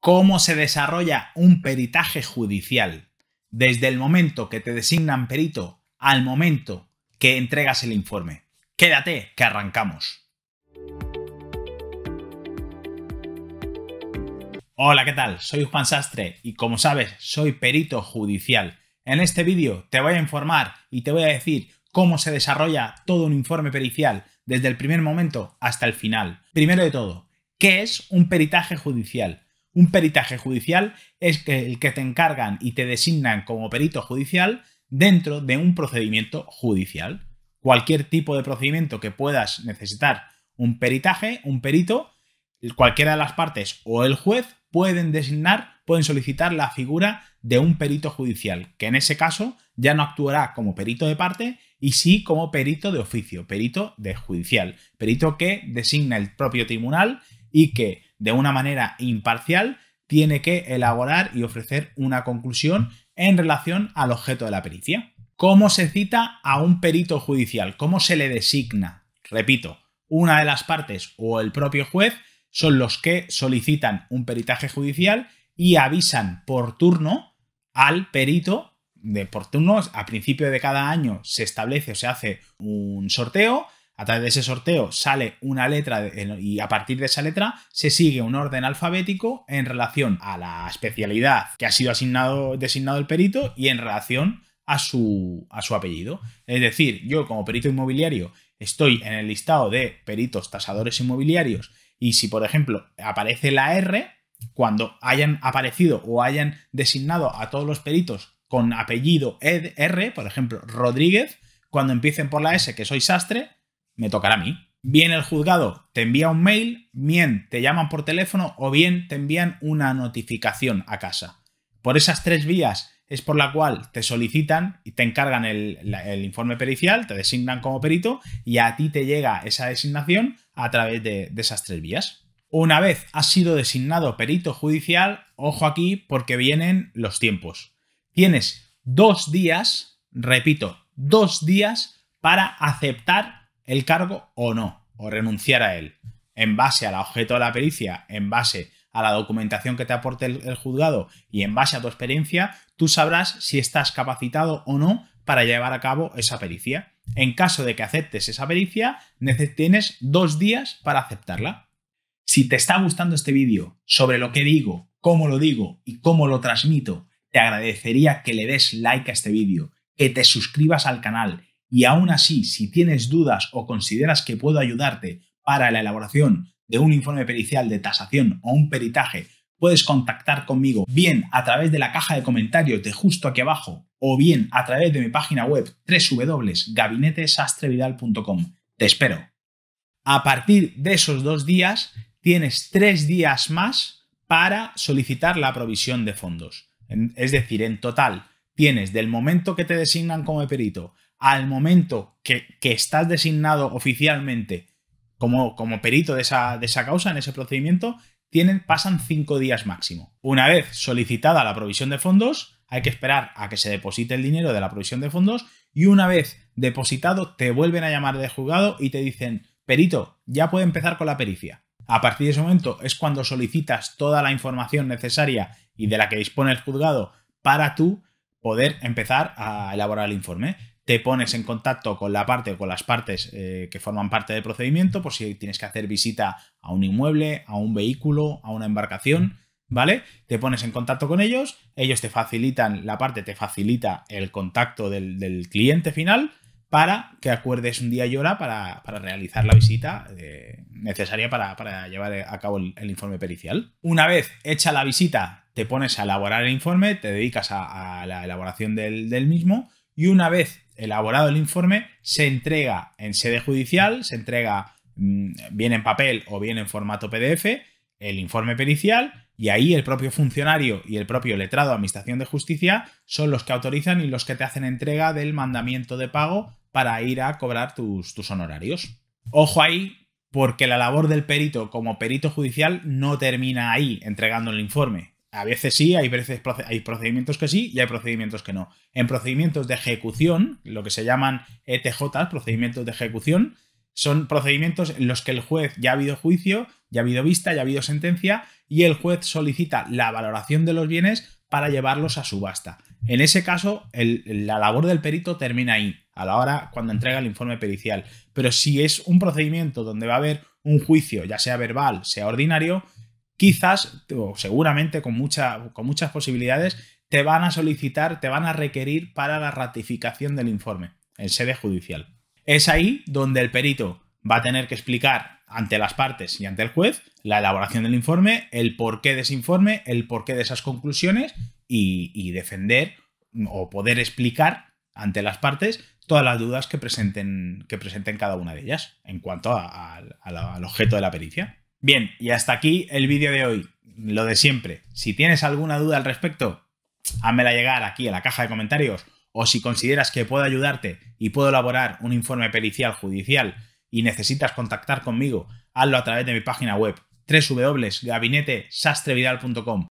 cómo se desarrolla un peritaje judicial, desde el momento que te designan perito al momento que entregas el informe. Quédate, que arrancamos. Hola, ¿qué tal? Soy Juan Sastre y como sabes, soy perito judicial. En este vídeo te voy a informar y te voy a decir cómo se desarrolla todo un informe pericial desde el primer momento hasta el final. Primero de todo, ¿qué es un peritaje judicial? Un peritaje judicial es el que te encargan y te designan como perito judicial dentro de un procedimiento judicial. Cualquier tipo de procedimiento que puedas necesitar un peritaje, un perito, cualquiera de las partes o el juez pueden designar, pueden solicitar la figura de un perito judicial, que en ese caso ya no actuará como perito de parte y sí como perito de oficio, perito de judicial, perito que designa el propio tribunal y que de una manera imparcial, tiene que elaborar y ofrecer una conclusión en relación al objeto de la pericia. ¿Cómo se cita a un perito judicial? ¿Cómo se le designa? Repito, una de las partes o el propio juez son los que solicitan un peritaje judicial y avisan por turno al perito de por turnos. A principio de cada año se establece o se hace un sorteo a través de ese sorteo sale una letra y a partir de esa letra se sigue un orden alfabético en relación a la especialidad que ha sido asignado, designado el perito y en relación a su, a su apellido. Es decir, yo como perito inmobiliario estoy en el listado de peritos tasadores inmobiliarios y si por ejemplo aparece la R, cuando hayan aparecido o hayan designado a todos los peritos con apellido e R, por ejemplo Rodríguez, cuando empiecen por la S, que soy sastre, me tocará a mí. Bien el juzgado te envía un mail, bien te llaman por teléfono o bien te envían una notificación a casa. Por esas tres vías es por la cual te solicitan y te encargan el, informe pericial, te designan como perito y a ti te llega esa designación a través de, de esas tres vías. Una vez has sido designado perito judicial, ojo aquí porque vienen los tiempos. Tienes dos días, repito, dos días para aceptar el cargo o no, o renunciar a él, en base al objeto de la pericia, en base a la documentación que te aporte el, juzgado y en base a tu experiencia, tú sabrás si estás capacitado o no para llevar a cabo esa pericia. En caso de que aceptes esa pericia, tienes dos días para aceptarla. Si te está gustando este vídeo sobre lo que digo, cómo lo digo y cómo lo transmito, te agradecería que le des like a este vídeo, que te suscribas al canal y aún así, si tienes dudas o consideras que puedo ayudarte para la elaboración de un informe pericial de tasación o un peritaje, puedes contactar conmigo bien a través de la caja de comentarios de justo aquí abajo o bien a través de mi página web www.gabinetesastrevidal.com. Te espero. A partir de esos dos días, tienes tres días más para solicitar la provisión de fondos. Es decir, en total, tienes del momento que te designan como perito al momento que, estás designado oficialmente como, perito de esa, causa, en ese procedimiento, pasan cinco días máximo. Una vez solicitada la provisión de fondos, hay que esperar a que se deposite el dinero de la provisión de fondos y una vez depositado te vuelven a llamar de juzgado y te dicen, perito, ya puede empezar con la pericia. A partir de ese momento es cuando solicitas toda la información necesaria y de la que dispone el juzgado para tú poder empezar a elaborar el informe te pones en contacto con la parte o con las partes eh, que forman parte del procedimiento, por pues si tienes que hacer visita a un inmueble, a un vehículo, a una embarcación, ¿vale? Te pones en contacto con ellos, ellos te facilitan, la parte te facilita el contacto del, cliente final para que acuerdes un día y hora para, realizar la visita eh, necesaria para, llevar a cabo el, informe pericial. Una vez hecha la visita, te pones a elaborar el informe, te dedicas a, la elaboración del, del mismo y una vez elaborado el informe se entrega en sede judicial, se entrega mm, bien en papel o bien en formato PDF el informe pericial y ahí el propio funcionario y el propio letrado de Administración de Justicia son los que autorizan y los que te hacen entrega del mandamiento de pago para ir a cobrar tus, tus honorarios. Ojo ahí, porque la labor del perito como perito judicial no termina ahí entregando el informe. A veces sí, hay, veces, hay procedimientos que sí y hay procedimientos que no. En procedimientos de ejecución, lo que se llaman ETJ, procedimientos de ejecución, son procedimientos en los que el juez ya ha habido juicio, ya ha habido vista, ya ha habido sentencia y el juez solicita la valoración de los bienes para llevarlos a subasta. En ese caso, la labor del perito termina ahí, a la hora cuando entrega el informe pericial. Pero si es un procedimiento donde va a haber un juicio, ya sea verbal, sea ordinario, quizás o seguramente con, con muchas posibilidades te van a solicitar, te van a requerir para la ratificación del informe en sede judicial. Es ahí donde el perito va a tener que explicar ante las partes y ante el juez la elaboración del informe, el porqué de ese informe, el porqué de esas conclusiones y, defender o poder explicar ante las partes todas las dudas que presenten, que presenten cada una de ellas en cuanto al objeto de la pericia. Bien, y hasta aquí el vídeo de hoy. Lo de siempre. Si tienes alguna duda al respecto, házmela llegar aquí a la caja de comentarios. O si consideras que puedo ayudarte y puedo elaborar un informe pericial judicial y necesitas contactar conmigo, hazlo a través de mi página web www.gabinete-sastrevidal.com